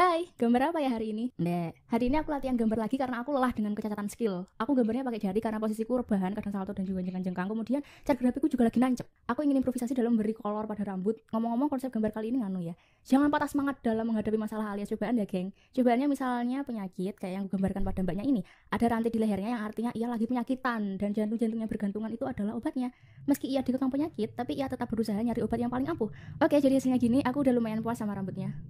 Hai, gambar apa ya hari ini? Nek. Hari ini aku latihan gambar lagi karena aku lelah dengan kecacatan skill. Aku gambarnya pakai jari karena posisiku rebahan, kadang salto dan juga jengkang-jengkang. Kemudian cat grafikku juga lagi nancep. Aku ingin improvisasi dalam memberi kolor pada rambut. Ngomong-ngomong konsep gambar kali ini nganu ya. Jangan patah semangat dalam menghadapi masalah alias cobaan ya, geng. Cobaannya misalnya penyakit kayak yang digambarkan pada mbaknya ini. Ada rantai di lehernya yang artinya ia lagi penyakitan dan jantung-jantungnya bergantungan itu adalah obatnya. Meski ia dikekang penyakit, tapi ia tetap berusaha nyari obat yang paling ampuh. Oke, jadi hasilnya gini, aku udah lumayan puas sama rambutnya.